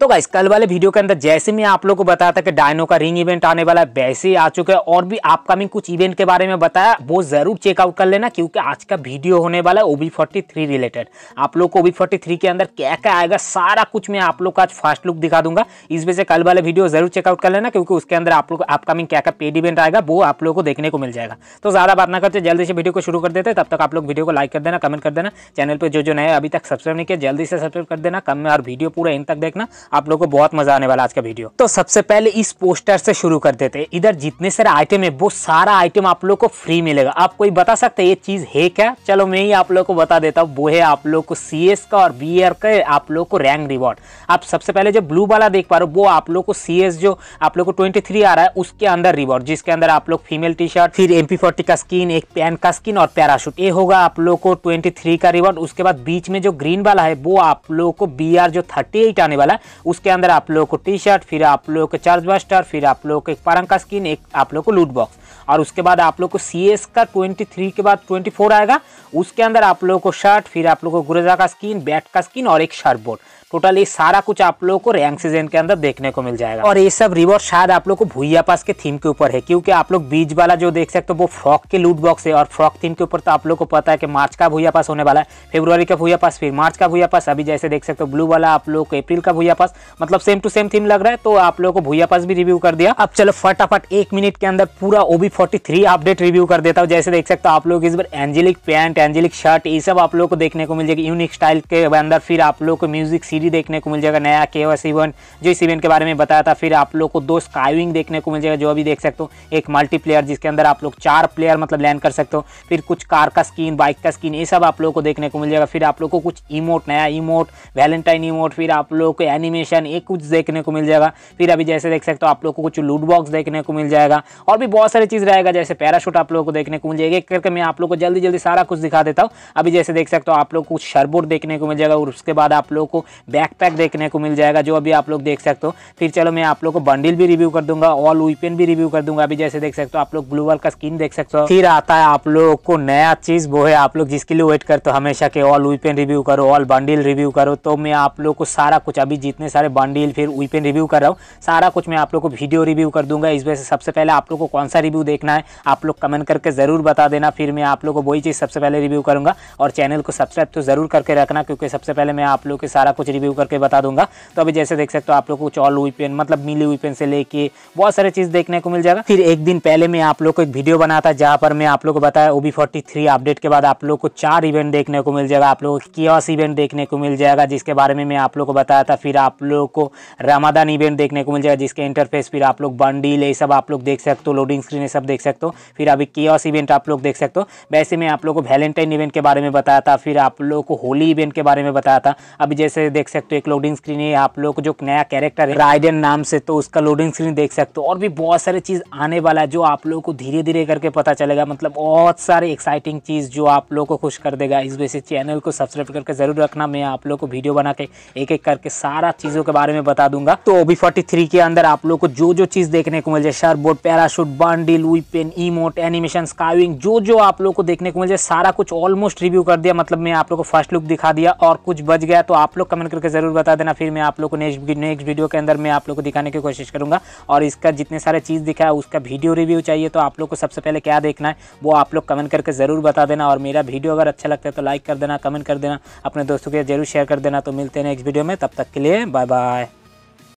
तो गाइस कल वाले वीडियो के अंदर जैसे मैं आप लोग को बताया था कि डायनो का रिंग इवेंट आने वाला है वैसे ही आ चुका है और भी अपकमिंग कुछ इवेंट के बारे में बताया वो जरूर चेकआउट कर लेना क्योंकि आज का वीडियो होने वाला है ओबी फोर्टी थ्री रिलेटेड आप लोग को ओबी फोर्टी थ्री के अंदर क्या क्या आएगा सारा कुछ मैं आप लोग को आज फास्ट लुक दिखा दूंगा इस वजह से कल वाले वीडियो जरूर चेकआउट कर लेना क्योंकि उसके अंदर आप लोग अपकमिंग क्या क्या पेड इवेंट आएगा वो आप लोग को देखने को मिल जाएगा तो ज्यादा बात ना करते जल्दी से वीडियो को शुरू कर देते तब तक आप लोग वीडियो को लाइक कर देना कमेंट कर देना चैनल पर जो जो नए अभी तक सब्सक्राइब नहीं किया जल्दी से सब्सक्राइब कर देना कम और वीडियो पूरा इन तक देखना आप लोग को बहुत मजा आने वाला आज का वीडियो तो सबसे पहले इस पोस्टर से शुरू कर देते हैं इधर जितने सारे आइटम है वो सारा आइटम आप लोग को फ्री मिलेगा आप कोई बता सकते ये चीज है क्या चलो मैं ही आप लोग को बता देता हूँ वो है आप लोग को सी का और बी का आप लोग को रैंक रिवॉर्ड आप सबसे पहले जो ब्लू वाला देख पा रहे हो वो आप लोग को सी जो आप लोग को ट्वेंटी आ रहा है उसके अंदर रिवॉर्ड जिसके अंदर आप लोग फीमेल टी शर्ट फिर एम का स्किन एक पैन का स्किन और पैराशूट ये होगा आप लोग को ट्वेंटी का रिवॉर्ड उसके बाद बीच में जो ग्रीन वाला है वो आप लोग को बी जो थर्टी आने वाला है उसके अंदर आप लोगों को टी शर्ट फिर आप लोगों को चार्ज बस्टर फिर आप लोगों को एक पारंग का स्किन एक आप लोगों को लूट बॉक्स और उसके बाद आप लोग को सी का 23 के बाद 24 आएगा उसके अंदर आप लोगों को शर्ट फिर आप लोगों को गुरेजा का स्किन बैट का स्किन और एक शर्ट बोर्ड टोटल ये सारा कुछ आप लोगों को रैंक सीजन के अंदर देखने को मिल जाएगा और ये सब रिवॉर्ड शायद आप लोग को भूया पास के थीम के ऊपर है क्योंकि आप लोग बीच वाला जो देख सकते हो वो फ्रॉक के लूट बॉक्स है और फ्रॉक थीम के ऊपर तो आप लोग को पता है कि मार्च का भूया पास होने वाला है फेब्रुवरी का भूया पास फिर मार्च का भूया पास अभी जैसे देख सकते हो ब्लू वाला आप लोग को अप्रिल का भूया पास मतलब सेम टू सेम थीम लग रहा है तो आप लोग को भूया पास भी रिव्यू कर दिया अब चलो फटाफट एक मिनट के अंदर पूरा ओबी फोर्टी अपडेट रिव्यू कर देता हूँ जैसे देख सकते हो आप लोग इस बार एंजेलिक पैंट एंजेलिक शर्ट ये सब आप लोग को देखने को मिल जाएगी यूनिक स्टाइल के अंदर फिर आप लोग को म्यूजिक सीरी देखने को मिल जाएगा नया के एस इवन जो इस इवेंट के बारे में बताया था फिर आप लोग को दो स्काइविंग देखने को मिल जाएगा जो अभी देख सकते हो एक मल्टीप्लेयर जिसके अंदर आप लोग चार प्लेयर मतलब लैंड कर सकते हो फिर कुछ कार का स्किन बाइक का स्किन ये सब आप लोग को देखने को मिल जाएगा फिर आप लोग को कुछ इमोट नया इमोट वैलेंटाइन इमोट फिर आप लोग को एनिमेशन ये कुछ देखने को मिल जाएगा फिर अभी जैसे देख सकते हो आप लोग को कुछ लूटबॉक्स बॉक्स देखने को मिल जाएगा और भी बहुत सारी चीज़ रहेगा जैसे पैराशूट आप लोगों को देखने को मिल जाएगा एक करके मैं आप लोग को जल्दी जल्दी सारा कुछ दिखा देता हूँ अभी जैसे देख सकते हो आप लोग को कुछ शरबोट देखने को मिल जाएगा और उसके बाद आप लोग को बैकपैक देखने को मिल जाएगा जो अभी आप लोग देख सकते हो फिर चलो मैं आप लोग को बंडल भी रिव्यू कर दूंगा ऑल वीपेन भी रिव्यू कर दूंगा अभी जैसे देख सकते हो आप लोग ब्लू वाल का स्किन देख सकते हो फिर आता है आप लोग को नया चीज़ वो है आप लोग जिसके लिए वेट करते हो हमेशा के ऑल वीपेन रिव्यू करो ऑल बंडल रिव्यू करो तो मैं आप लोग को सारा कुछ अभी जितने सारे बंडल फिर वीपेन रिव्यू कर रहा हूँ सारा कुछ मैं आप लोग को वीडियो रिव्यू कर दूंगा इस वजह से सबसे पहले आप लोग को कौन सा रिव्यू देखना है आप लोग कमेंट करके ज़रूर बता देना फिर मैं आप लोग को वही चीज़ सबसे पहले रिव्यू करूंगा और चैनल को सब्सक्राइब तो ज़रूर करके रखना क्योंकि सबसे पहले मैं आप लोग के सारा कुछ रिव्यू करके बता दूंगा तो अभी जैसे देख सकते हो आप लोग को चॉल हुई पेन मतलब मिली हुई पेन से लेके बहुत सारी चीज़ देखने को मिल जाएगा फिर एक दिन पहले मैं आप लोग को एक वीडियो बना था जहाँ पर मैं आप लोग को बताया ओबी फोर्टी अपडेट के बाद आप लोग को चार इवेंट देखने को मिल जाएगा आप लोग को इवेंट देखने को मिल जाएगा जिसके बारे में मैं आप लोग को बताया था फिर आप लोग को रमादान इवेंट देखने को मिल जाएगा जिसके इंटरफेस फिर आप लोग बंडील ये सब आप लोग देख सकते हो लोडिंग स्क्रीन ये सब देख सकते हो फिर अभी कियोस इवेंट आप लोग देख सकते हो वैसे मैं आप लोग को वैलेंटाइन इवेंट के बारे में बताया था फिर आप लोग को होली इवेंट के बारे में बताया था अभी जैसे देख देख सकते हो एक लोडिंग स्क्रीन है आप लोग जो नया कैरेक्टर है राइडन नाम से तो उसका लोडिंग स्क्रीन देख सकते हो और भी बहुत सारे चीज आने वाला है जो आप लोग को धीरे धीरे करके पता चलेगा मतलब बहुत सारे एक्साइटिंग चीज जो आप लोग को खुश कर देगा इस वजह से चैनल को सब्सक्राइब करके जरूर रखना मैं आप लोग को वीडियो बना के एक एक करके सारा चीजों के बारे में बता दूंगा तो ओबी फोर्टी के अंदर आप लोग को जो जो चीज देखने को मिल जाए shirt board parachute bundle weapon emote animation स्काविंग जो जो आप लोग को देखने को मिल जाए सारा कुछ ऑलमोस्ट रिव्यू कर दिया मतलब मैं आप लोग को फर्स्ट लुक दिखा दिया और कुछ बच गया तो आप लोग कमेंट करके ज़रूर बता देना फिर मैं आप लोग को नेक्स्ट नेक्स्ट वीडियो के अंदर मैं आप लोग को दिखाने की कोशिश करूँगा और इसका जितने सारे चीज़ दिखाया उसका वीडियो रिव्यू चाहिए तो आप लोग को सबसे पहले क्या देखना है वो आप लोग कमेंट करके ज़रूर बता देना और मेरा वीडियो अगर अच्छा लगता है तो लाइक कर देना कमेंट कर देना अपने दोस्तों के जरूर शेयर कर देना तो मिलते हैं नेक्स्ट वीडियो में तब तक के लिए बाय बाय